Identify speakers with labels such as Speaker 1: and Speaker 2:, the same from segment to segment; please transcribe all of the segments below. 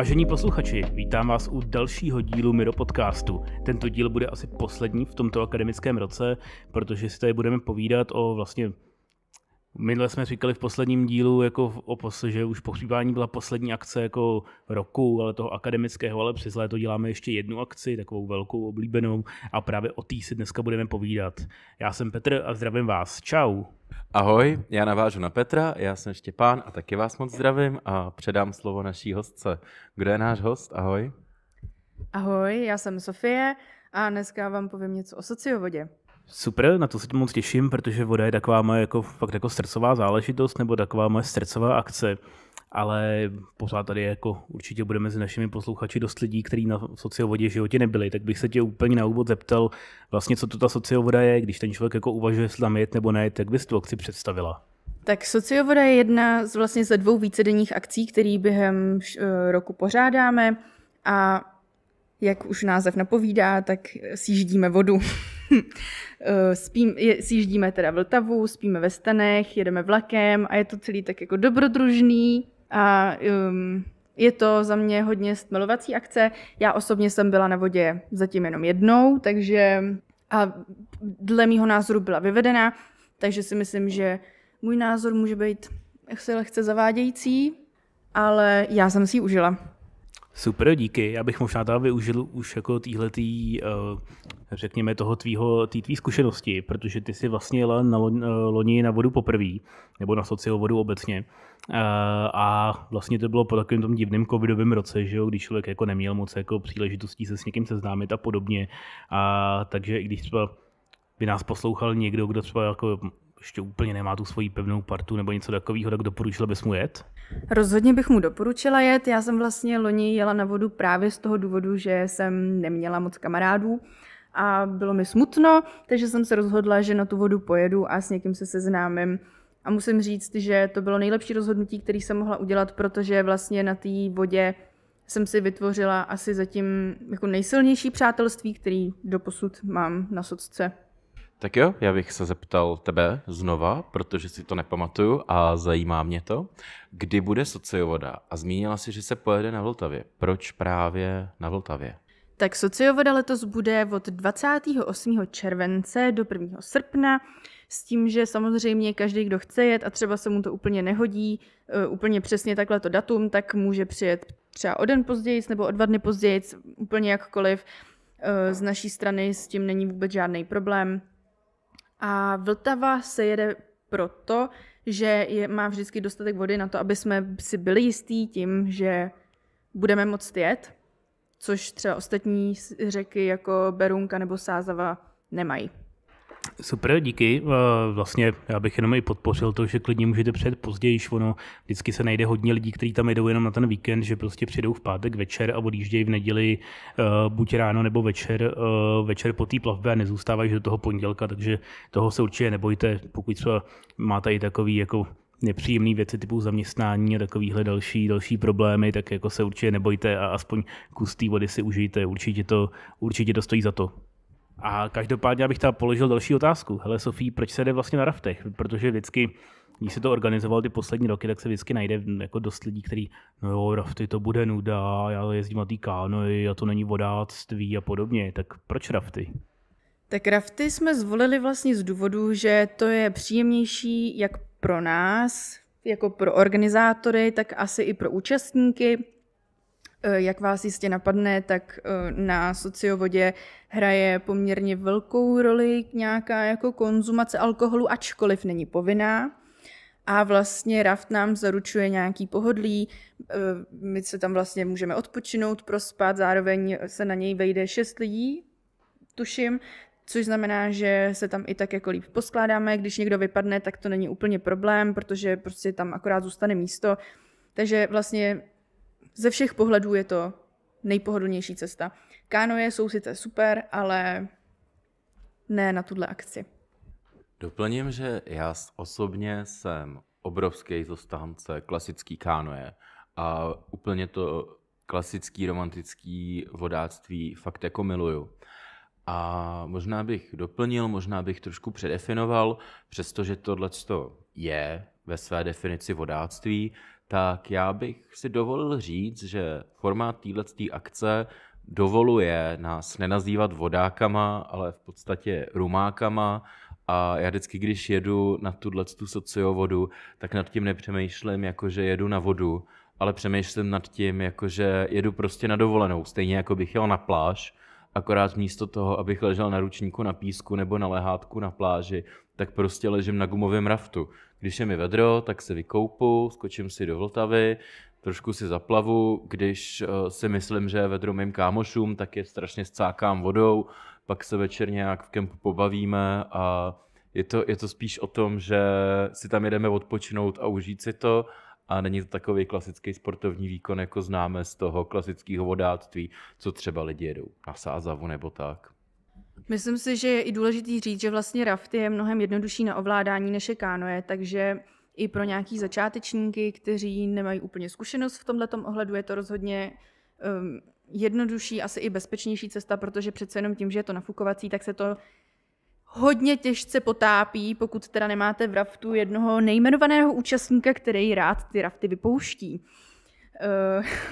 Speaker 1: Vážení posluchači, vítám vás u dalšího dílu Miro podcastu. Tento díl bude asi poslední v tomto akademickém roce, protože si tady budeme povídat o vlastně Minule jsme říkali v posledním dílu, jako o posl, že už pohřbívání byla poslední akce jako roku, ale toho akademického, ale přes léto děláme ještě jednu akci, takovou velkou oblíbenou a právě o té si dneska budeme povídat. Já jsem Petr a zdravím vás. Čau. Ahoj, já navážu na Petra, já jsem Štěpán a taky vás moc zdravím a předám slovo naší hostce. Kdo je náš host? Ahoj.
Speaker 2: Ahoj, já jsem Sofie a dneska vám povím něco o sociovodě.
Speaker 1: Super, na to se moc těším, protože voda je taková moje jako, fakt jako srdcová záležitost nebo taková moje srdcová akce, ale pořád tady jako určitě budeme mezi našimi posluchači dost lidí, kteří na sociovodě v životě nebyli, tak bych se tě úplně na úvod zeptal, vlastně co to ta sociovoda je, když ten člověk jako uvažuje, jestli tam jet nebo ne, jak bys tu akci představila?
Speaker 2: Tak sociovoda je jedna z vlastně ze dvou vícedenních akcí, které během eh, roku pořádáme a jak už název napovídá, tak sjíždíme vodu. Hm. Eh, spím, je, sjíždíme teda Vltavu, spíme ve stanech, jedeme vlakem a je to celý tak jako dobrodružný a um, je to za mě hodně stmelovací akce. Já osobně jsem byla na vodě zatím jenom jednou, takže a dle mýho názoru byla vyvedena, takže si myslím, že můj názor může být se lehce zavádějící, ale já jsem si ji užila.
Speaker 1: Super, díky. Já bych možná tam využil už jako týhletý, eh, řekněme, toho tvýho, tý tvý zkušenosti, protože ty jsi vlastně jela na eh, loni na vodu poprvé, nebo na sociovodu vodu obecně. Eh, a vlastně to bylo po takovém tom divném covidovém roce, že jo, když člověk jako neměl moc jako příležitostí se s někým seznámit a podobně. A takže i když třeba by nás poslouchal někdo, kdo třeba jako ještě úplně nemá tu svoji pevnou partu nebo něco takového, tak doporučila bys mu jet?
Speaker 2: Rozhodně bych mu doporučila jet. Já jsem vlastně loni jela na vodu právě z toho důvodu, že jsem neměla moc kamarádů a bylo mi smutno, takže jsem se rozhodla, že na tu vodu pojedu a s někým se seznámím. A musím říct, že to bylo nejlepší rozhodnutí, které jsem mohla udělat, protože vlastně na té vodě jsem si vytvořila asi zatím jako nejsilnější přátelství, který doposud mám na socce.
Speaker 3: Tak jo, já bych se zeptal tebe znova, protože si to nepamatuju a zajímá mě to. Kdy bude sociovoda? A zmínila si, že se pojede na Vltavě. Proč právě na Vltavě?
Speaker 2: Tak sociovoda letos bude od 28. července do 1. srpna s tím, že samozřejmě každý, kdo chce jet a třeba se mu to úplně nehodí, e, úplně přesně takhle to datum, tak může přijet třeba o den později nebo o dva dny později, úplně jakkoliv. E, z naší strany s tím není vůbec žádný problém. A Vltava se jede proto, že je, má vždycky dostatek vody na to, aby jsme si byli jistí tím, že budeme moct jet, což třeba ostatní řeky jako Berunka nebo Sázava nemají.
Speaker 1: Super, díky. Eh, vlastně já bych jenom i podpořil to, že klidně můžete přijet později, ono vždycky se najde hodně lidí, kteří tam jedou jenom na ten víkend, že prostě přijdou v pátek večer a odjíždějí v neděli eh, buď ráno nebo večer, eh, večer po té plavbě a nezůstávají do toho pondělka, takže toho se určitě nebojte, pokud třeba máte i takový jako nepříjemné věci typu zaměstnání a takovýhle další, další problémy, tak jako se určitě nebojte a aspoň kus té vody si užijte. Určitě to, určitě to stojí za to. A každopádně, abych tam položil další otázku. Hele, Sofí, proč se jde vlastně na raftech? Protože vždycky, když se to organizoval ty poslední roky, tak se vždycky najde jako dost lidí, kteří, no jo, rafty to bude nuda, já jezdím na ty kánoji a to není vodáctví a podobně. Tak proč rafty?
Speaker 2: Tak rafty jsme zvolili vlastně z důvodu, že to je příjemnější jak pro nás, jako pro organizátory, tak asi i pro účastníky, Eh, jak vás jistě napadne, tak eh, na sociovodě hraje poměrně velkou roli nějaká jako konzumace alkoholu, ačkoliv není povinná. A vlastně raft nám zaručuje nějaký pohodlí, eh, my se tam vlastně můžeme odpočinout, prospat, zároveň se na něj vejde šest lidí, tuším, což znamená, že se tam i tak jako líp poskládáme, když někdo vypadne, tak to není úplně problém, protože prostě tam akorát zůstane místo. Takže vlastně ze všech pohledů je to nejpohodlnější cesta. Kánoje jsou sice super, ale ne na tuhle akci.
Speaker 3: Doplním, že já osobně jsem obrovský zastánce klasický kánoje a úplně to klasický romantický vodáctví fakt jako miluju. A možná bych doplnil, možná bych trošku předefinoval, přestože tohle je ve své definici vodáctví, tak já bych si dovolil říct, že formát této akce dovoluje nás nenazývat vodákama, ale v podstatě rumákama a já vždycky, když jedu na tuhle tu sociovodu, tak nad tím nepřemýšlím, jako že jedu na vodu, ale přemýšlím nad tím, jako že jedu prostě na dovolenou, stejně jako bych jel na pláž, akorát místo toho, abych ležel na ručníku na písku nebo na lehátku na pláži, tak prostě ležím na gumovém raftu. Když je mi vedro, tak se vykoupu, skočím si do Vltavy, trošku si zaplavu, když eh, si myslím, že je vedro mým kámošům, tak je strašně scákám vodou, pak se večer nějak v kempu pobavíme a je to, je to spíš o tom, že si tam jedeme odpočinout a užít si to a není to takový klasický sportovní výkon, jako známe z toho klasického vodáctví, co třeba lidi jedou na sázavu nebo tak.
Speaker 2: Myslím si, že je i důležitý říct, že vlastně rafty je mnohem jednodušší na ovládání než je kánoje, takže i pro nějaký začátečníky, kteří nemají úplně zkušenost v tomto ohledu, je to rozhodně um, jednodušší, asi i bezpečnější cesta, protože přece jenom tím, že je to nafukovací, tak se to hodně těžce potápí, pokud teda nemáte v raftu jednoho nejmenovaného účastníka, který rád ty rafty vypouští.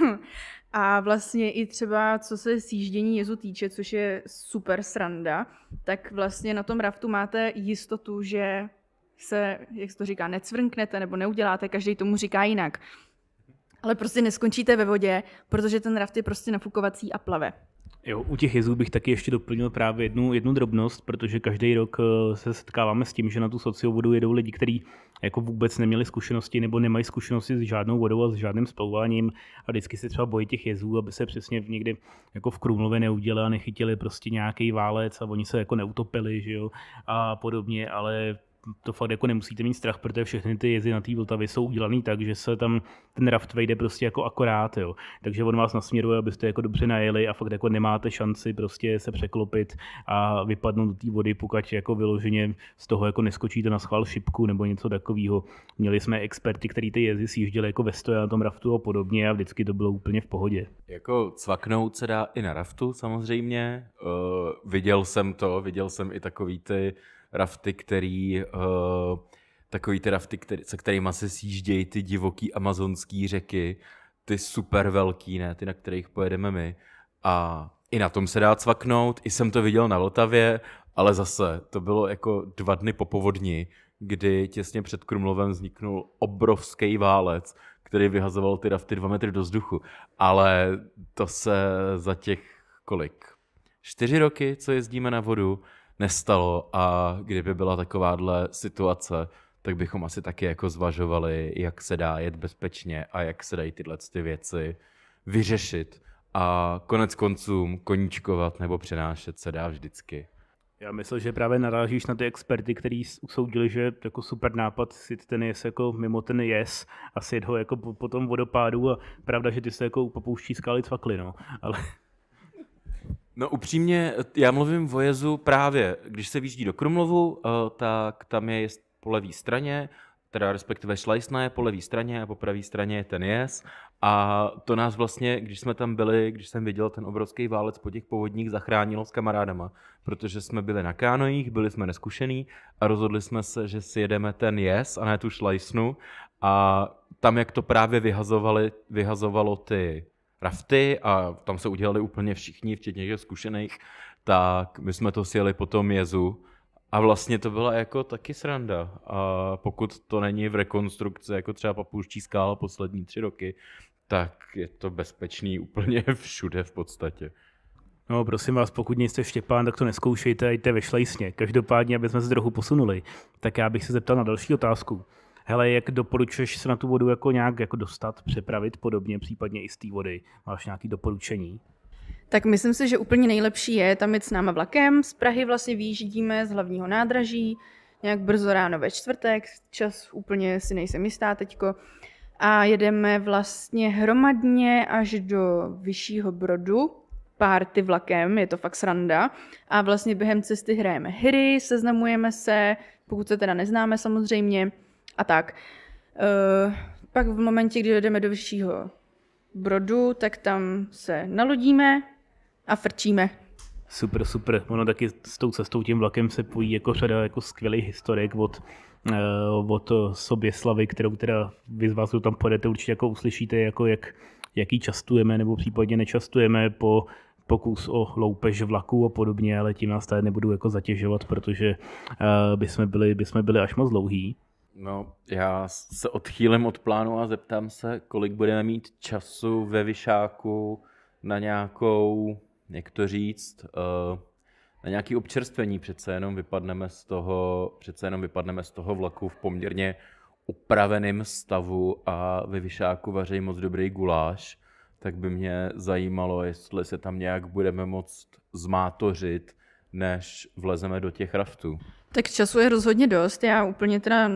Speaker 2: Uh, A vlastně i třeba co se sjíždění jezu týče, což je super sranda, tak vlastně na tom raftu máte jistotu, že se, jak se to říká, necvrknete nebo neuděláte, každý tomu říká jinak. Ale prostě neskončíte ve vodě, protože ten raft je prostě nafukovací a plave.
Speaker 1: Jo, u těch jezů bych taky ještě doplnil právě jednu, jednu drobnost, protože každý rok eh, se setkáváme s tím, že na tu sociovodu jedou lidi, kteří jako vůbec neměli zkušenosti nebo nemají zkušenosti s žádnou vodou a s žádným splouváním a vždycky se třeba bojí těch jezů, aby se přesně někdy jako v Krumlově neudělali a nechytili prostě nějaký válec a oni se jako neutopili, že jo, a podobně, ale to fakt jako nemusíte mít strach, protože všechny ty jezy na té Vltavě jsou udělané tak, že se tam ten raft vejde prostě jako akorát, jo. Takže on vás nasměruje, abyste jako dobře najeli a fakt jako nemáte šanci prostě se překlopit a vypadnout do té vody, pokud jako vyloženě z toho jako neskočíte na schvál šipku nebo něco takového. Měli jsme experty, kteří ty jezdy sjížděli jako ve stoje na tom raftu a podobně a vždycky to bylo úplně v pohodě.
Speaker 3: Jako cvaknout se dá i na raftu samozřejmě. Uh, viděl jsem to, viděl jsem i takový ty rafty, který uh, takový ty rafty, který, se kterými se sjíždějí ty divoký amazonský řeky, ty super velký, ne, ty, na kterých pojedeme my. A i na tom se dá cvaknout, i jsem to viděl na Vltavě, ale zase to bylo jako dva dny po povodni, kdy těsně před Krumlovem vzniknul obrovský válec, který vyhazoval ty rafty dva metry do vzduchu. Ale to se za těch kolik? Čtyři roky, co jezdíme na vodu, nestalo a kdyby byla takováhle situace, tak bychom asi taky jako zvažovali, jak se dá jet bezpečně a jak se dají tyhle ty věci vyřešit a konec koncům koníčkovat nebo přenášet se dá vždycky.
Speaker 1: Já myslím, že právě narážíš na ty experty, kteří usoudili, že jako super nápad si ten jes jako mimo ten jes a si ho jako po, po tom vodopádu a pravda, že ty se jako popouští skály cvakly, no. Ale No upřímně, já mluvím o
Speaker 3: jezu právě, když se vyjíždí do Krumlovu, eh, tak tam je po levé straně, teda respektive Šlajsna je po levé straně a po pravé straně je ten jez. A to nás vlastně, když jsme tam byli, když jsem viděl ten obrovský válec po těch povodních, zachránilo s kamarádama, protože jsme byli na kánojích, byli jsme neskušený a rozhodli jsme se, že si jedeme ten jez a ne tu šlajsnu. A tam, jak to právě vyhazovali, vyhazovalo ty rafty a tam se udělali úplně všichni, včetně těch zkušených, tak my jsme to sjeli po tom jezu a vlastně to byla jako taky sranda. A pokud to není v rekonstrukci, jako třeba papouští skála poslední tři roky, tak je to bezpečný úplně všude v podstatě.
Speaker 1: No, prosím vás, pokud nejste Štěpán, tak to neskoušejte a jděte ve šlejsně. Každopádně, aby jsme se trochu posunuli, tak já bych se zeptal na další otázku. Hele, jak doporučuješ se na tu vodu jako nějak jako dostat, přepravit podobně, případně i z té vody? Máš nějaké doporučení?
Speaker 2: Tak myslím si, že úplně nejlepší je tam jít s náma vlakem. Z Prahy vlastně vyjíždíme z hlavního nádraží, nějak brzo ráno ve čtvrtek, čas úplně si nejsem jistá teďko. A jedeme vlastně hromadně až do Vyššího Brodu, párty vlakem, je to fakt sranda. A vlastně během cesty hrajeme hry, seznamujeme se, pokud se teda neznáme samozřejmě a tak. Uh, pak v momentě, kdy jdeme do vyššího brodu, tak tam se nalodíme a frčíme.
Speaker 1: Super, super. Ono taky s tou cestou, tím vlakem se pojí jako řada jako skvělých historik od, uh, od Soběslavy, kterou teda vy z vás, kdo tam pojedete, určitě jako uslyšíte, jako jak, jaký častujeme nebo případně nečastujeme po pokus o loupež vlaku a podobně, ale tím nás tady nebudu jako zatěžovat, protože uh, by, jsme byli, by jsme byli až moc dlouhý.
Speaker 3: No, já se odchýlím od plánu a zeptám se, kolik budeme mít času ve Vyšáku na nějakou, jak to říct, eh, na nějaké občerstvení. Přece jenom vypadneme z toho, přece jenom vypadneme z toho vlaku v poměrně upraveném stavu a ve Vyšáku vaří moc dobrý guláš, tak by mě zajímalo, jestli se tam nějak budeme moct zmátořit, než vlezeme do těch raftů.
Speaker 2: Tak času je rozhodně dost. Já úplně teda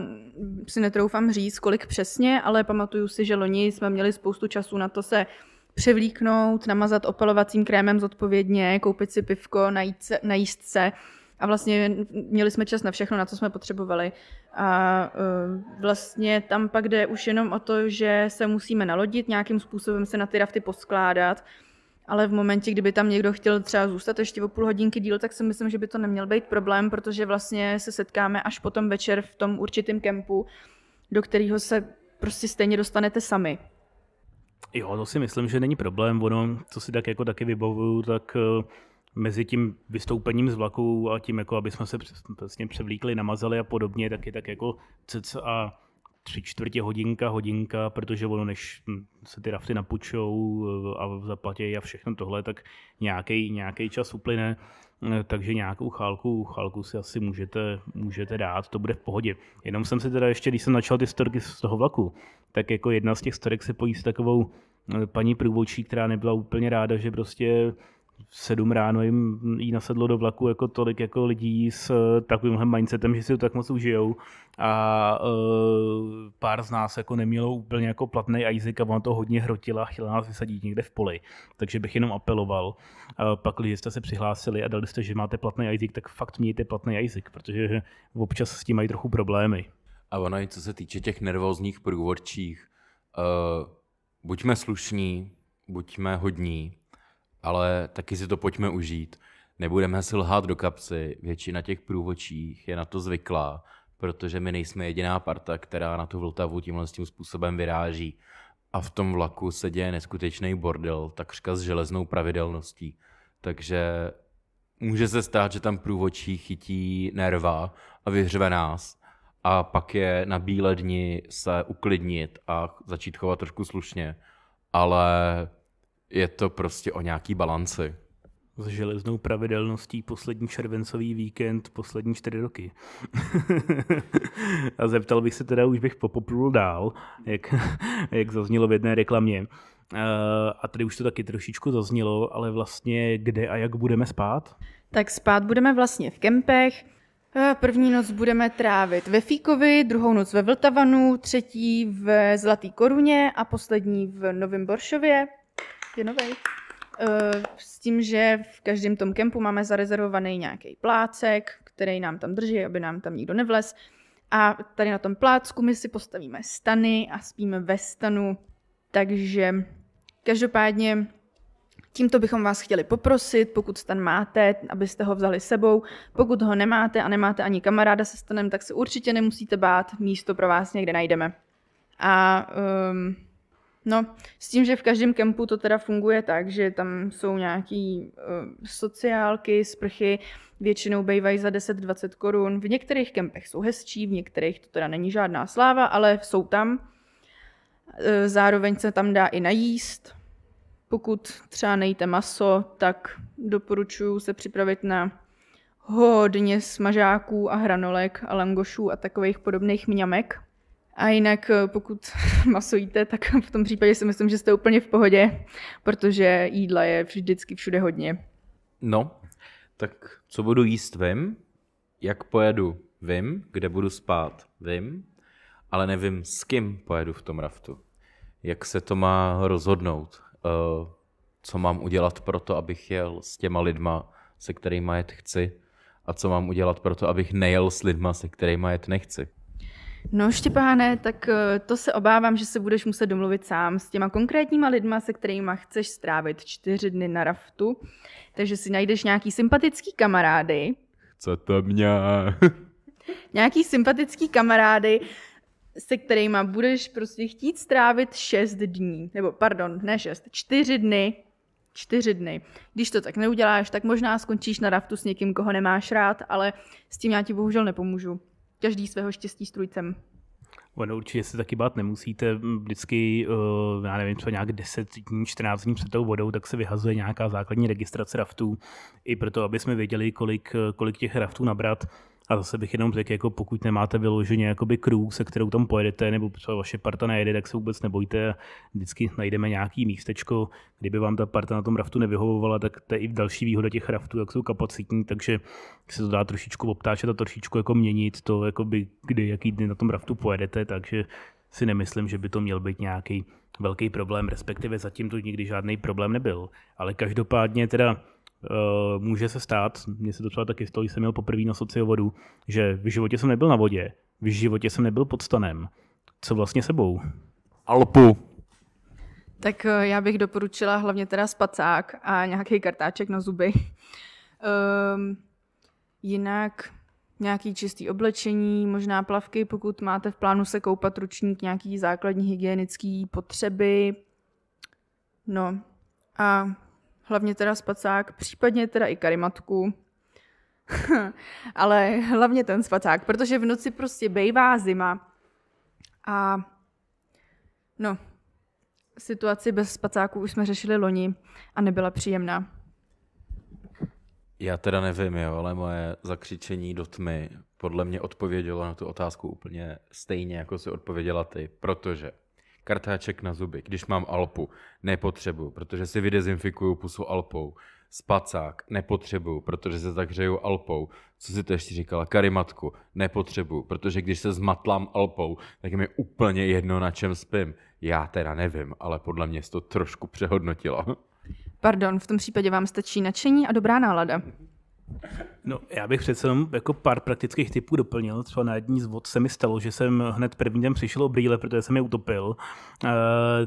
Speaker 2: si netroufám říct, kolik přesně, ale pamatuju si, že loni jsme měli spoustu času na to se převlíknout, namazat opalovacím krémem zodpovědně, koupit si pivko, najít se, najíst se. A vlastně měli jsme čas na všechno, na co jsme potřebovali. A eh, vlastně tam pak jde už jenom o to, že se musíme nalodit, nějakým způsobem se na ty rafty poskládat, ale v momentě, kdyby tam někdo chtěl třeba zůstat ještě o půl hodinky díl, tak si myslím, že by to neměl být problém, protože vlastně se setkáme až potom večer v tom určitém kempu, do kterého se prostě stejně dostanete sami.
Speaker 1: Jo, to si myslím, že není problém. Ono, co si tak jako taky vybavuju, tak eh, mezi tím vystoupením z vlaku a tím, jako aby jsme se přesně převlíkli, namazali a podobně, taky tak jako cca tři čtvrtě hodinka, hodinka, protože ono než hm, se ty rafty napučou eh, a zaplatí a všechno tohle, tak nějaký, nějaký čas uplyne, eh, takže nějakou chálku, chálku si asi můžete, můžete dát, to bude v pohodě. Jenom jsem si teda ještě, když jsem začal ty storky z toho vlaku, tak jako jedna z těch storek se pojí s takovou eh, paní průvodčí, která nebyla úplně ráda, že prostě v sedm ráno jim jí nasedlo do vlaku jako tolik jako lidí s eh, takovýmhle mindsetem, že si to tak moc užijou a uh, pár z nás jako nemělo úplně jako platný Isaac a on to hodně hrotila a chtěla nás vysadit někde v poli, takže bych jenom apeloval. Uh, pak, když jste se přihlásili a dali jste, že máte platný Isaac, tak fakt mějte platný Isaac, protože občas s tím mají trochu problémy. A ono i co se
Speaker 3: týče těch nervózních průvodčích, uh, buďme slušní, buďme hodní, ale taky si to pojďme užít. Nebudeme si lhát do kapsy, většina těch průvočích je na to zvyklá, protože my nejsme jediná parta, která na tu Vltavu tímhle tím způsobem vyráží. A v tom vlaku se děje neskutečný bordel, takřka s železnou pravidelností. Takže může se stát, že tam průvočí chytí nerva a vyhřve nás a pak je na bílé dni se uklidnit a začít chovat trošku slušně. Ale je to prostě o nějaký balanci.
Speaker 1: S železnou pravidelností poslední červencový víkend, poslední čtyři roky. a zeptal bych se teda, už bych popoplul dál, jak, jak zaznělo v jedné reklamě. Eh, a tady už to taky trošičku zaznělo, ale vlastně kde a jak budeme spát?
Speaker 2: Tak spát budeme vlastně v kempech. Eh, první noc budeme trávit ve Fíkovi, druhou noc ve Vltavanu, třetí v Zlatý koruně a poslední v Novém Boršově je novej. Eh, s tím, že v každém tom kempu máme zarezervovaný nějaký plácek, který nám tam drží, aby nám tam nikdo nevlez. A tady na tom plácku my si postavíme stany a spíme ve stanu. Takže každopádně Tímto bychom vás chtěli poprosit, pokud stan máte, abyste ho vzali sebou. Pokud ho nemáte a nemáte ani kamaráda se stanem, tak se určitě nemusíte bát, místo pro vás někde najdeme. A um, No, s tím, že v každém kempu to teda funguje tak, že tam jsou nějaký uh, sociálky, sprchy, většinou bývají za 10-20 korun. V některých kempech jsou hezčí, v některých to teda není žádná sláva, ale jsou tam. Eh, zároveň se tam dá i najíst. Pokud třeba nejíte maso, tak doporučuji se připravit na hodně smažáků a hranolek a langošů a takových podobných mňamek. A jinak eh, pokud masujete, tak v tom případě si myslím, že jste úplně v pohodě, protože jídla je vždycky všude hodně.
Speaker 3: No, tak co budu jíst, vím. Jak pojedu, vím. Kde budu spát, vím. Ale nevím, s kým pojedu v tom raftu. Jak se to má rozhodnout? Eh, co mám udělat pro to, abych jel s těma lidma, se kterými jet chci? A co mám udělat pro to, abych nejel s lidma, se kterými jet nechci?
Speaker 2: No Štěpáne, tak eh, to se obávám, že se budeš muset domluvit sám s těma konkrétníma lidma, se kterými chceš strávit čtyři dny na raftu, takže si najdeš nějaký sympatický kamarády.
Speaker 3: to mě?
Speaker 2: nějaký sympatický kamarády, se kterými budeš prostě chtít strávit šest dní, nebo pardon, ne šest, čtyři dny čtyři dny. Když to tak neuděláš, tak možná skončíš na raftu s někým, koho nemáš rád, ale s tím já ti bohužel nepomůžu každý svého štěstí strujcem.
Speaker 1: Ono určitě se taky bát nemusíte. Vždycky, eh, já nevím, co nějak 10 dní, 14 dní před tou vodou, tak se vyhazuje nějaká základní registrace raftů. I proto, aby jsme věděli, kolik, eh, kolik těch raftů nabrat a zase bych jenom řekl, jako pokud nemáte vyloženě jakoby crew, se kterou tam pojedete, nebo třeba vaše parta nejede, tak se vůbec nebojte. Vždycky najdeme nějaký místečko. Kdyby vám ta parta na tom raftu nevyhovovala, tak to je i další výhoda těch raftů, jak jsou kapacitní, takže se to dá trošičku obtáčet a trošičku jako měnit to, jakoby, kdy, jaký dny na tom raftu pojedete, takže si nemyslím, že by to měl být nějaký velký problém, respektive zatím to nikdy žádný problém nebyl. Ale každopádně teda Uh, může se stát, mně se to třeba taky stalo, jsem měl poprvé na sociovodu, že v životě jsem nebyl na vodě, v životě jsem nebyl pod stanem. Co vlastně sebou? Alpu.
Speaker 2: Tak eh, já bych doporučila hlavně teda spacák a nějaký kartáček na zuby. Um, jinak nějaký čistý oblečení, možná plavky, pokud máte v plánu se koupat ručník, nějaký základní hygienické potřeby. No a hlavně teda spacák, případně teda i karimatku, ale hlavně ten spacák, protože v noci prostě bejvá zima a no, situaci bez spacáku už jsme řešili loni a nebyla příjemná.
Speaker 3: Já teda nevím, jo, ale moje zakřičení do tmy podle mě odpovědělo na tu otázku úplně stejně, jako si odpověděla ty, protože kartáček na zuby, když mám Alpu, nepotřebuju, protože si vydezinfikuju pusu Alpou. Spacák, nepotřebuju, protože se tak hřeju Alpou. Co si to ještě říkala? Karimatku, nepotřebuju, protože když se zmatlám Alpou, tak je mi úplně jedno, na čem spím. Já teda nevím, ale podle mě to trošku přehodnotila.
Speaker 2: Pardon, v tom případě vám stačí nadšení a dobrá nálada.
Speaker 1: No, já bych přece jenom jako pár praktických typů doplnil. Třeba na jední z vod se mi stalo, že jsem hned první den přišel o brýle, protože jsem je utopil. Uh,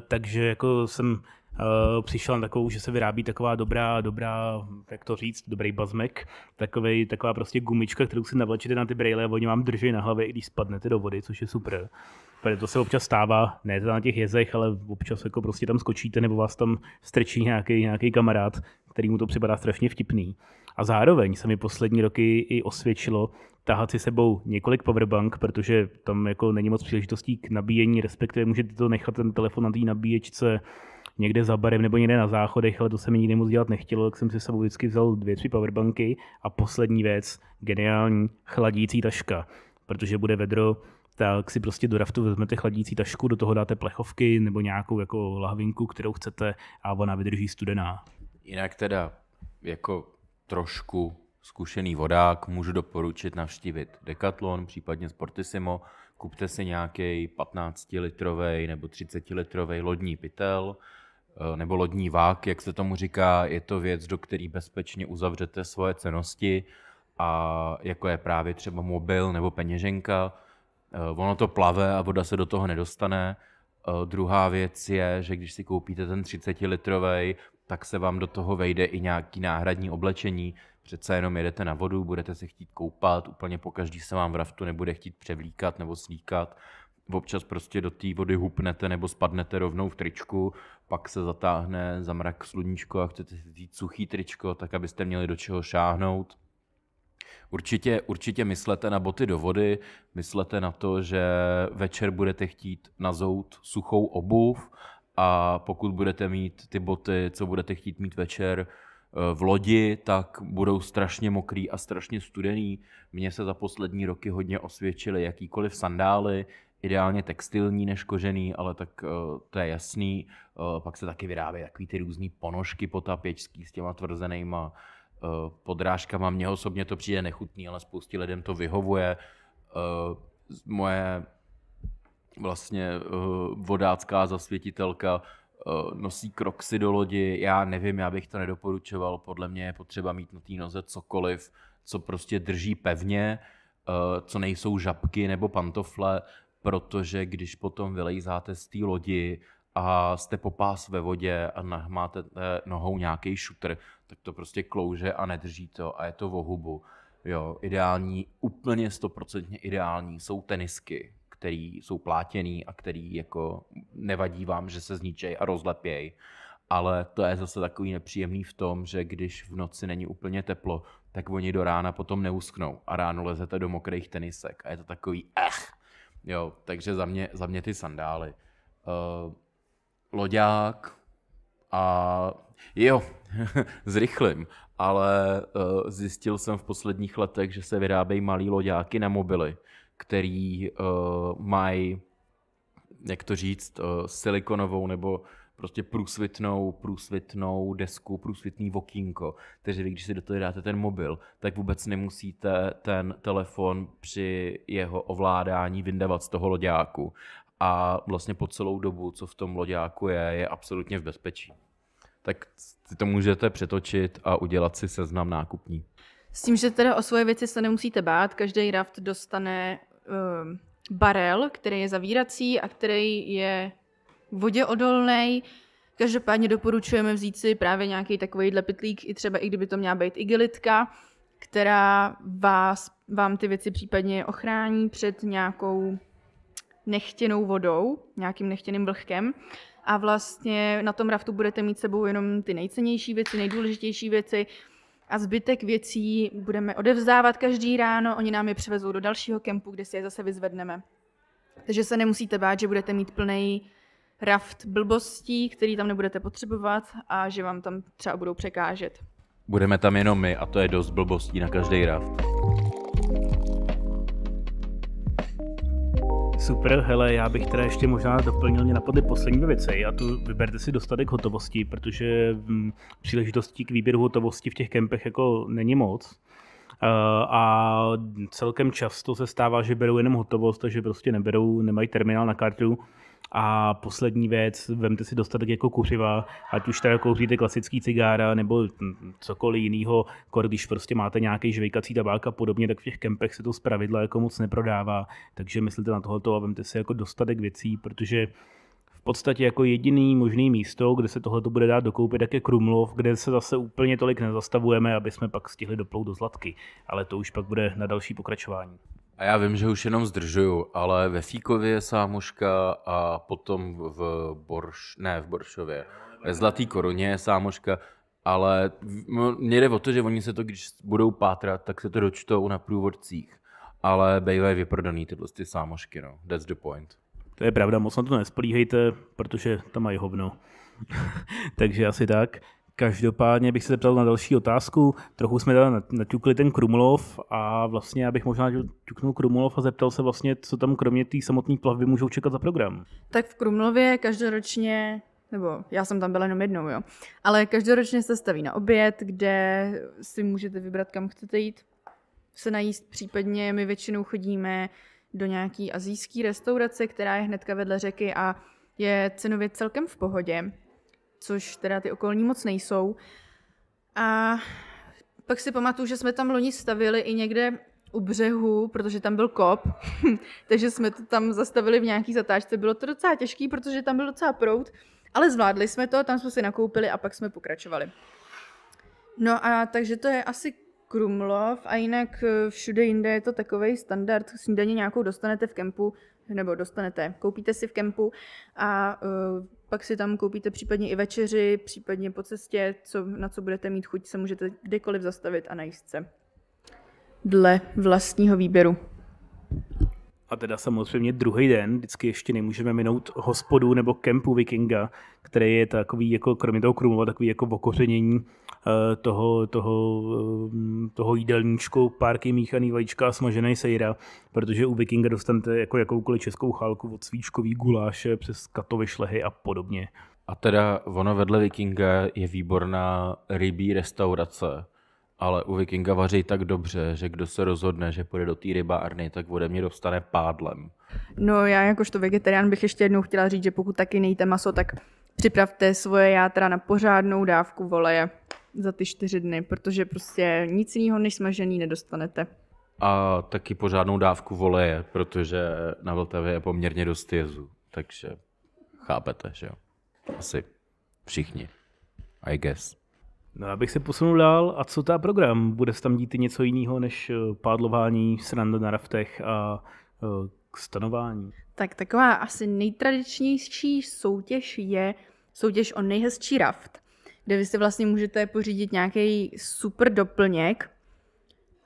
Speaker 1: takže jako jsem Uh, přišel na takovou, že se vyrábí taková dobrá, dobrá, jak to říct, dobrý bazmek, takový, taková prostě gumička, kterou si navlečete na ty brýle, a oni vám drží na hlavě, i když spadnete do vody, což je super. Protože to se občas stává, ne to na těch jezech, ale občas jako prostě tam skočíte nebo vás tam strčí nějaký, nějaký kamarád, který mu to připadá strašně vtipný. A zároveň se mi poslední roky i osvědčilo tahat si sebou několik powerbank, protože tam jako není moc příležitostí k nabíjení, respektive můžete to nechat ten telefon na té nabíječce někde za barem nebo někde na záchodech, ale to se mi nikdy moc dělat nechtělo, tak jsem si sebou vždycky vzal dvě, tři powerbanky a poslední věc, geniální chladící taška, protože bude vedro, tak si prostě do raftu vezmete chladící tašku, do toho dáte plechovky nebo nějakou jako lahvinku, kterou chcete a ona vydrží studená.
Speaker 3: Jinak teda jako trošku zkušený vodák, můžu doporučit navštívit Decathlon, případně Sportissimo, kupte si nějaký 15-litrový nebo 30-litrový lodní pytel, eh, nebo lodní vák, jak se tomu říká, je to věc, do které bezpečně uzavřete svoje cenosti, a jako je právě třeba mobil nebo peněženka. Eh, ono to plave a voda se do toho nedostane. Eh, druhá věc je, že když si koupíte ten 30 litrový, tak se vám do toho vejde i nějaký náhradní oblečení. Přece jenom jedete na vodu, budete se chtít koupat, úplně po každý se vám v raftu nebude chtít převlíkat nebo slíkat. Občas prostě do té vody hupnete nebo spadnete rovnou v tričku, pak se zatáhne za mrak sluníčko a chcete si vzít suchý tričko, tak abyste měli do čeho šáhnout. Určitě, určitě myslete na boty do vody, myslete na to, že večer budete chtít nazout suchou obuv a pokud budete mít ty boty, co budete chtít mít večer eh, v lodi, tak budou strašně mokrý a strašně studený. Mně se za poslední roky hodně osvědčily jakýkoliv sandály, ideálně textilní než kožený, ale tak eh, to je jasný. Eh, pak se taky vyrábějí takový ty různé ponožky potápěčský s těma tvrzenýma podrážkama. Mně osobně to přijde nechutný, ale spoustě lidem to vyhovuje. moje vlastně eh, vodácká zasvětitelka eh, nosí kroksy do lodi, já nevím, já bych to nedoporučoval, podle mě je potřeba mít na té noze cokoliv, co prostě drží pevně, eh, co nejsou žabky nebo pantofle, protože když potom vylejzáte z té lodi a jste popás ve vodě a nahmáte nohou nějaký šutr, tak to prostě klouže a nedrží to a je to v Jo, ideální, úplně stoprocentně ideální jsou tenisky, který jsou plátěný a který jako nevadí vám, že se zničej a rozlepěj. Ale to je zase takový nepříjemný v tom, že když v noci není úplně teplo, tak oni do rána potom neusknou a ráno lezete do mokrých tenisek a je to takový eh, Jo, takže za mě, za mě ty sandály. Uh, loďák a jo, zrychlím, ale uh, zjistil jsem v posledních letech, že se vyrábějí malý loďáky na mobily který uh, mají, jak to říct, uh, silikonovou nebo prostě průsvitnou, průsvitnou desku, průsvitný vokínko. Takže vy, když si do toho dáte ten mobil, tak vůbec nemusíte ten telefon při jeho ovládání vyndavat z toho loďáku. A vlastně po celou dobu, co v tom loďáku je, je absolutně v bezpečí. Tak si to můžete přetočit a udělat si seznam nákupní.
Speaker 2: S tím, že teda o svoje věci se nemusíte bát, každý raft dostane Ehm, barel, který je zavírací a který je voděodolný. Každopádně doporučujeme vzít si právě nějaký takovýhle pytlík, i třeba i kdyby to měla být igelitka, která vás, vám ty věci případně ochrání před nějakou nechtěnou vodou, nějakým nechtěným vlhkem. A vlastně na tom raftu budete mít sebou jenom ty nejcennější věci, nejdůležitější věci, a zbytek věcí budeme odevzdávat každý ráno, oni nám je přivezou do dalšího kempu, kde si je zase vyzvedneme. Takže se nemusíte bát, že budete mít plný raft blbostí, který tam nebudete potřebovat a že vám tam třeba budou překážet.
Speaker 3: Budeme tam jenom my a to je dost blbostí na každý raft.
Speaker 1: Super, hele, já bych teda ještě možná doplnil, mě napadly poslední dvě věci a tu vyberte si dostatek hotovosti, protože m, mm, příležitostí k výběru hotovosti v těch kempech jako není moc. Eh, a celkem často se stává, že berou jenom hotovost, takže prostě neberou, nemají terminál na kartu a poslední věc, vemte si dostatek jako kuřiva, ať už teda kouříte klasický cigára nebo cokoliv jiného, když prostě máte nějaký žvejkací tabák a podobně, tak v těch kempech se to zpravidla jako moc neprodává. Takže myslíte na tohoto a vemte si jako dostatek věcí, protože v podstatě jako jediný možný místo, kde se tohle bude dát dokoupit, tak je Krumlov, kde se zase úplně tolik nezastavujeme, aby jsme pak stihli doplout do Zlatky. Ale to už pak bude na další pokračování.
Speaker 3: A já vím, že už jenom zdržuju, ale ve Fíkově je sámoška a potom v Borš, ne v Boršově, ve Zlatý koruně je sámoška, ale mě jde o to, že oni se to, když budou pátrat, tak se to dočtou na průvodcích. Ale bývají vyprodaný tyhle ty sámošky, no. That's the point.
Speaker 1: To je pravda, moc na to nespolíhejte, protože tam mají hovno. Takže asi tak. Každopádně bych se zeptal na další otázku. Trochu jsme teda naťukli ten Krumlov a vlastně já bych možná ťuknul Krumlov a zeptal se vlastně, co tam kromě té samotné plavby můžou čekat za program.
Speaker 2: Tak v Krumlově každoročně nebo já jsem tam byla jenom jednou, jo. Ale každoročně se staví na oběd, kde si můžete vybrat, kam chcete jít, se najíst případně. My většinou chodíme do nějaký azijský restaurace, která je hnedka vedle řeky a je cenově celkem v pohodě což teda ty okolní moc nejsou. A pak si pamatuju, že jsme tam loni stavili i někde u břehu, protože tam byl kop, takže jsme to tam zastavili v nějaký zatáčce. Bylo to docela těžký, protože tam byl docela prout, ale zvládli jsme to, tam jsme si nakoupili a pak jsme pokračovali. No a takže to je asi Krumlov a jinak eh, všude jinde je to takový standard. Snídaně nějakou dostanete v kempu, nebo dostanete. Koupíte si v kempu a uh, pak si tam koupíte případně i večeři, případně po cestě, co, na co budete mít chuť, se můžete kdekoliv zastavit a najíst se. Dle vlastního výběru.
Speaker 1: A teda samozřejmě druhý den, vždycky ještě nemůžeme minout hospodu nebo kempu Vikinga, který je takový, jako, kromě toho Krumlova, takový jako okořenění eh, toho, toho, eh, toho jídelníčku, párky míchaný vajíčka a smažený sejra, protože u Vikinga dostanete jako jakoukoliv českou chálku od svíčkový guláše přes katovy šlehy a
Speaker 3: podobně. A teda ono vedle Vikinga je výborná rybí restaurace, ale u Vikinga vaří tak dobře, že kdo se rozhodne, že půjde do té rybárny, tak ode mě dostane pádlem.
Speaker 2: No já jakožto vegetarián bych ještě jednou chtěla říct, že pokud taky nejíte maso, tak připravte svoje játra na pořádnou dávku voleje za ty čtyři dny, protože prostě nic jiného než smažený nedostanete.
Speaker 3: A taky pořádnou dávku voleje, protože na Vltavě je poměrně dost jezu, takže chápete, že jo? Asi všichni.
Speaker 1: I guess. No abych se posunul dál, a co ta program? Bude se tam dít něco jiného než eh, pádlování, sranda na raftech a eh, stanování?
Speaker 2: Tak taková asi nejtradičnější soutěž je soutěž o nejhezčí raft, kde vy si vlastně můžete pořídit nějaký super doplněk,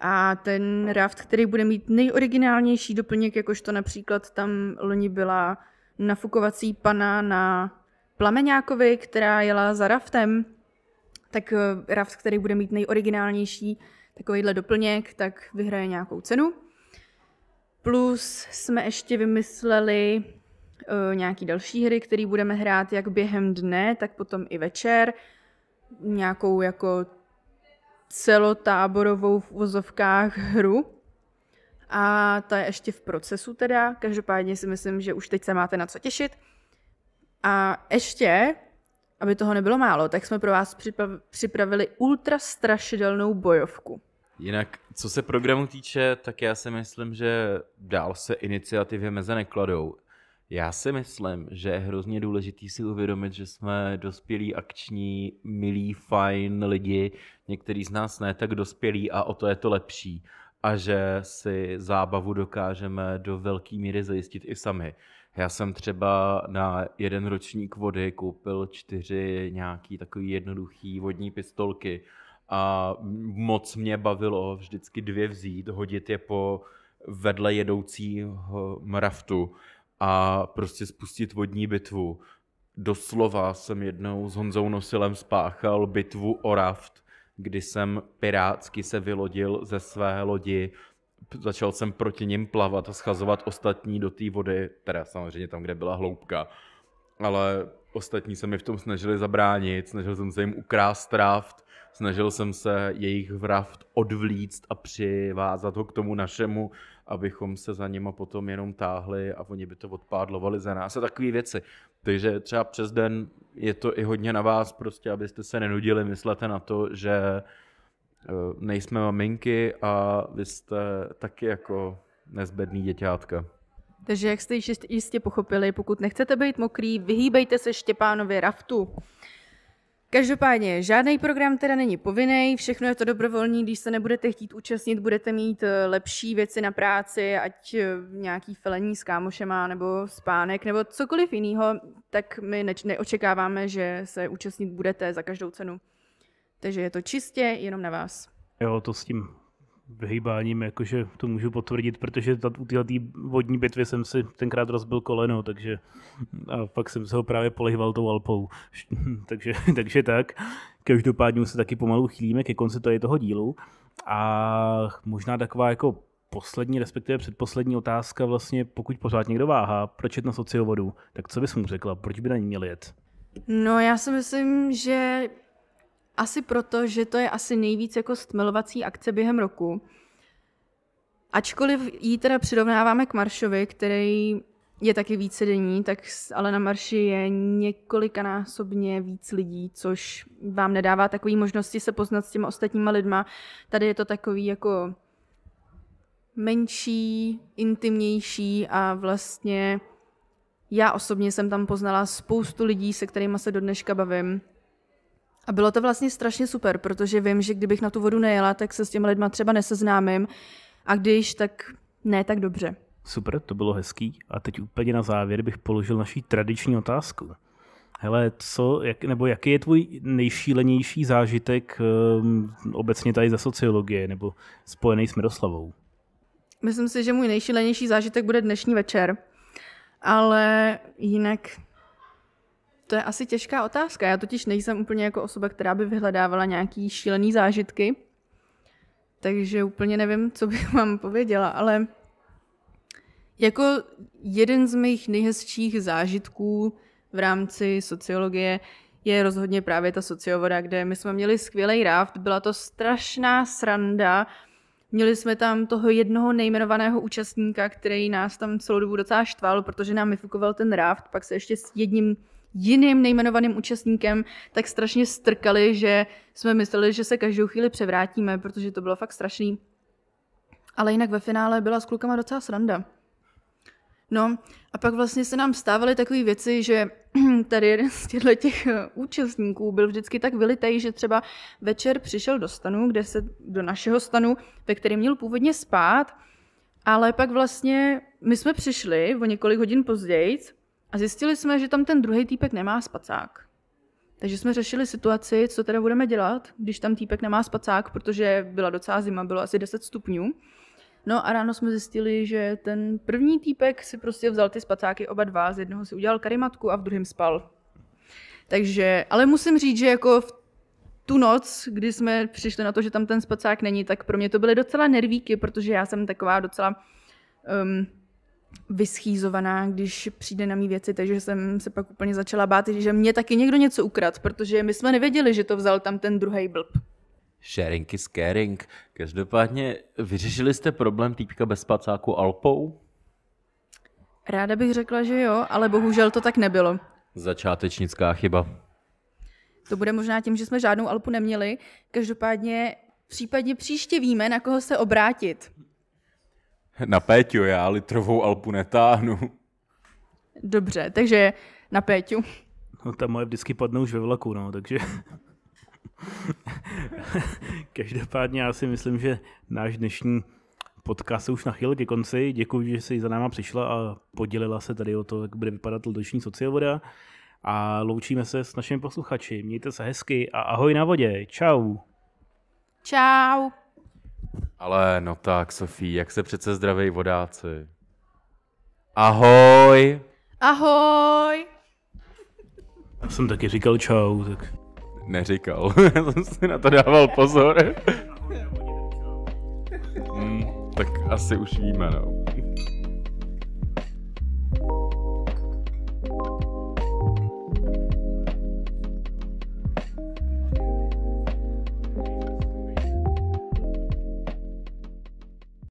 Speaker 2: a ten raft, který bude mít nejoriginálnější doplněk, jakožto například tam loni byla nafukovací pana na Plameňákovi, která jela za raftem, tak eh, raft, který bude mít nejoriginálnější takovýhle doplněk, tak vyhraje nějakou cenu. Plus jsme ještě vymysleli uh, nějaký další hry, které budeme hrát jak během dne, tak potom i večer. Nějakou jako celotáborovou v vozovkách hru. A ta je ještě v procesu teda. Každopádně si myslím, že už teď se máte na co těšit. A ještě aby toho nebylo málo, tak jsme pro vás připravili ultra strašidelnou bojovku.
Speaker 3: Jinak, co se programu týče, tak já si myslím, že dál se iniciativy meze nekladou. Já si myslím, že je hrozně důležitý si uvědomit, že jsme dospělí, akční, milí, fajn lidi. Některý z nás ne tak dospělí a o to je to lepší. A že si zábavu dokážeme do velké míry zajistit i sami. Já jsem třeba na jeden ročník vody koupil čtyři nějaký takový jednoduchý vodní pistolky a moc mě bavilo vždycky dvě vzít, hodit je po vedle jedoucího mraftu a prostě spustit vodní bitvu. Doslova jsem jednou s Honzou Nosilem spáchal bitvu o raft, kdy jsem pirátsky se vylodil ze své lodi začal jsem proti ním plavat a schazovat ostatní do té vody, teda samozřejmě tam, kde byla hloubka. Ale ostatní se mi v tom snažili zabránit, snažil jsem se jim ukrást raft, snažil jsem se jejich raft odvlíct a přivázat ho k tomu našemu, abychom se za nima potom jenom táhli a oni by to odpádlovali za nás a takové věci. Takže třeba přes den je to i hodně na vás, prostě abyste se nenudili, myslete na to, že Eh, nejsme maminky a vy jste taky jako nezbedný děťátka.
Speaker 2: Takže jak jste již jistě pochopili, pokud nechcete být mokrý, vyhýbejte se Štěpánově raftu. Každopádně, žádný program teda není povinný, všechno je to dobrovolní. když se nebudete chtít účastnit, budete mít eh, lepší věci na práci, ať eh, nějaký felení s kámošema, nebo spánek, nebo cokoliv jiného, tak my neč neočekáváme, že se účastnit budete za každou cenu. Takže je to čistě jenom na vás.
Speaker 1: Jo, to s tím vyhýbáním, jakože to můžu potvrdit, protože u této vodní bitvy jsem si tenkrát rozbil koleno, takže a pak jsem se ho právě polihval tou Alpou. takže, takže tak. Každopádně se taky pomalu chýlíme ke konci tady toho dílu a možná taková jako poslední, respektive předposlední otázka vlastně, pokud pořád někdo váhá, proč jet na sociovodu, tak co bys mu řekla, proč by na ní měl jet?
Speaker 2: No já si myslím, že asi proto, že to je asi nejvíc jako stmelovací akce během roku. Ačkoliv ji teda přirovnáváme k Maršovi, který je taky více denní, tak ale na marši je několikanásobně víc lidí, což vám nedává takové možnosti se poznat s těma ostatníma lidma. Tady je to takový jako menší, intimnější a vlastně já osobně jsem tam poznala spoustu lidí, se kterými se do dneška bavím. A bylo to vlastně strašně super, protože vím, že kdybych na tu vodu nejela, tak se s těmi lidmi třeba neseznámím a když, tak ne tak dobře.
Speaker 1: Super, to bylo hezký. A teď úplně na závěr bych položil naší tradiční otázku. Hele, co, jak, nebo jaký je tvůj nejšílenější zážitek um, obecně tady za sociologie nebo spojený s Miroslavou?
Speaker 2: Myslím si, že můj nejšílenější zážitek bude dnešní večer, ale jinak to je asi těžká otázka. Já totiž nejsem úplně jako osoba, která by vyhledávala nějaký šílený zážitky, takže úplně nevím, co bych vám pověděla, ale jako jeden z mých nejhezčích zážitků v rámci sociologie je rozhodně právě ta sociovoda, kde my jsme měli skvělý raft, byla to strašná sranda, Měli jsme tam toho jednoho nejmenovaného účastníka, který nás tam celou dobu docela štval, protože nám vyfukoval ten raft, pak se ještě s jedním jiným nejmenovaným účastníkem tak strašně strkali, že jsme mysleli, že se každou chvíli převrátíme, protože to bylo fakt strašný. Ale jinak ve finále byla s klukama docela sranda. No a pak vlastně se nám stávaly takové věci, že tady jeden z těchto těch eh, účastníků byl vždycky tak vylitej, že třeba večer přišel do stanu, kde se, do našeho stanu, ve kterém měl původně spát, ale pak vlastně my jsme přišli o několik hodin později a zjistili jsme, že tam ten druhý týpek nemá spacák. Takže jsme řešili situaci, co teda budeme dělat, když tam týpek nemá spacák, protože byla docela zima, bylo asi 10 stupňů. No a ráno jsme zjistili, že ten první týpek si prostě vzal ty spacáky oba dva, z jednoho si udělal karimatku a v druhém spal. Takže, ale musím říct, že jako v tu noc, kdy jsme přišli na to, že tam ten spacák není, tak pro mě to byly docela nervíky, protože já jsem taková docela um, vyschýzovaná, když přijde na mý věci, takže jsem se pak úplně začala bát, že mě taky někdo něco ukrad, protože my jsme nevěděli, že to vzal tam ten druhý blb.
Speaker 3: Sharing is caring. Každopádně vyřešili jste problém týpka bez pacáku Alpou?
Speaker 2: Ráda bych řekla, že jo, ale bohužel to tak nebylo.
Speaker 3: Začátečnická chyba.
Speaker 2: To bude možná tím, že jsme žádnou Alpu neměli. Každopádně případně příště víme, na koho se obrátit.
Speaker 1: Na Péťu, já litrovou Alpu netáhnu.
Speaker 2: Dobře, takže na Péťu.
Speaker 1: No ta moje vždycky padnou už ve vlaku, no, takže... Každopádně já si myslím, že náš dnešní podcast se už chvíli ke konci. Děkuji, že jsi za náma přišla a podělila se tady o to, jak bude vypadat letošní sociovoda. A loučíme se s našimi posluchači. Mějte se hezky a ahoj na vodě. Čau.
Speaker 2: Čau.
Speaker 3: Ale no tak, Sofí, jak se přece zdraví vodáci.
Speaker 1: Ahoj!
Speaker 2: Ahoj!
Speaker 1: Já jsem taky říkal čau, tak... Neříkal, já jsem si na to dával pozor.
Speaker 3: hmm, tak asi už víme, no.